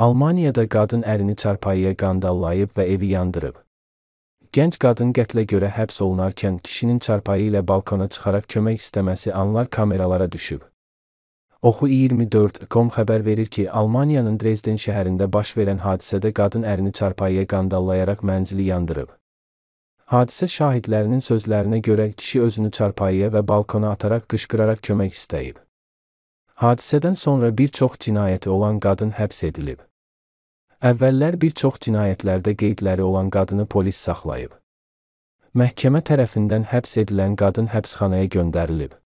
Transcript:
Almaniyada qadın ərini çarpayıya qandallayıb və evi yandırıb. Gənc qadın qətlə görə həbs olunarkən kişinin çarpayı ilə balkona çıxaraq kömək istəməsi anlar kameralara düşüb. Oxu 24.com xəbər verir ki, Almaniyanın Dresden şəhərində baş verən hadisədə qadın ərini çarpayıya qandallayaraq mənzili yandırıb. Hadisə şahidlərinin sözlərinə görə kişi özünü çarpayıya və balkona ataraq qışqıraraq kömək istəyib. Hadisədən sonra bir çox cinayəti olan qadın həbs edilib. Əvvəllər bir çox cinayətlərdə qeydləri olan qadını polis saxlayıb. Məhkəmə tərəfindən həbs edilən qadın həbsxanaya göndərilib.